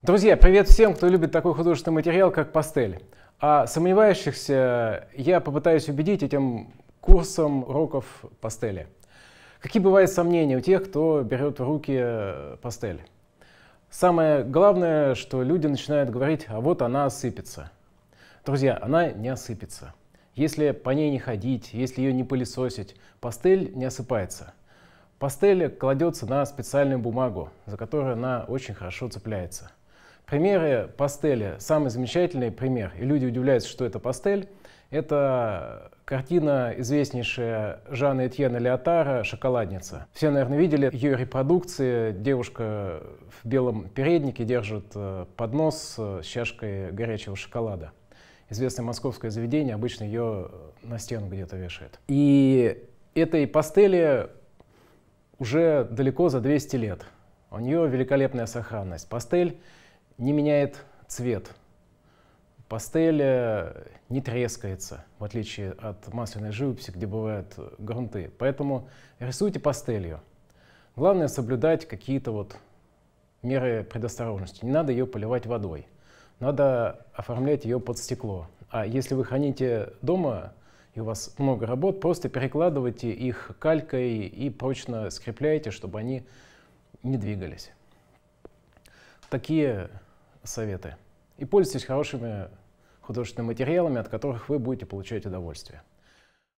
Друзья, привет всем, кто любит такой художественный материал, как пастель. А сомневающихся я попытаюсь убедить этим курсом уроков пастели. Какие бывают сомнения у тех, кто берет в руки э, пастель? Самое главное, что люди начинают говорить, а вот она осыпется. Друзья, она не осыпется. Если по ней не ходить, если ее не пылесосить, пастель не осыпается. Пастель кладется на специальную бумагу, за которую она очень хорошо цепляется. Примеры пастели, самый замечательный пример, и люди удивляются, что это пастель, это картина известнейшая Жанна Этьена Леотара «Шоколадница». Все, наверное, видели ее репродукции. Девушка в белом переднике держит э, поднос с э, чашкой горячего шоколада. Известное московское заведение обычно ее э, на стену где-то вешает. И этой пастели уже далеко за 200 лет. У нее великолепная сохранность. Пастель не меняет цвет. Пастель э, не трескается, в отличие от масляной живописи, где бывают э, грунты. Поэтому рисуйте пастелью. Главное соблюдать какие-то вот меры предосторожности. Не надо ее поливать водой. Надо оформлять ее под стекло. А если вы храните дома и у вас много работ, просто перекладывайте их калькой и прочно скрепляйте, чтобы они не двигались. Такие советы. И пользуйтесь хорошими художественными материалами, от которых вы будете получать удовольствие.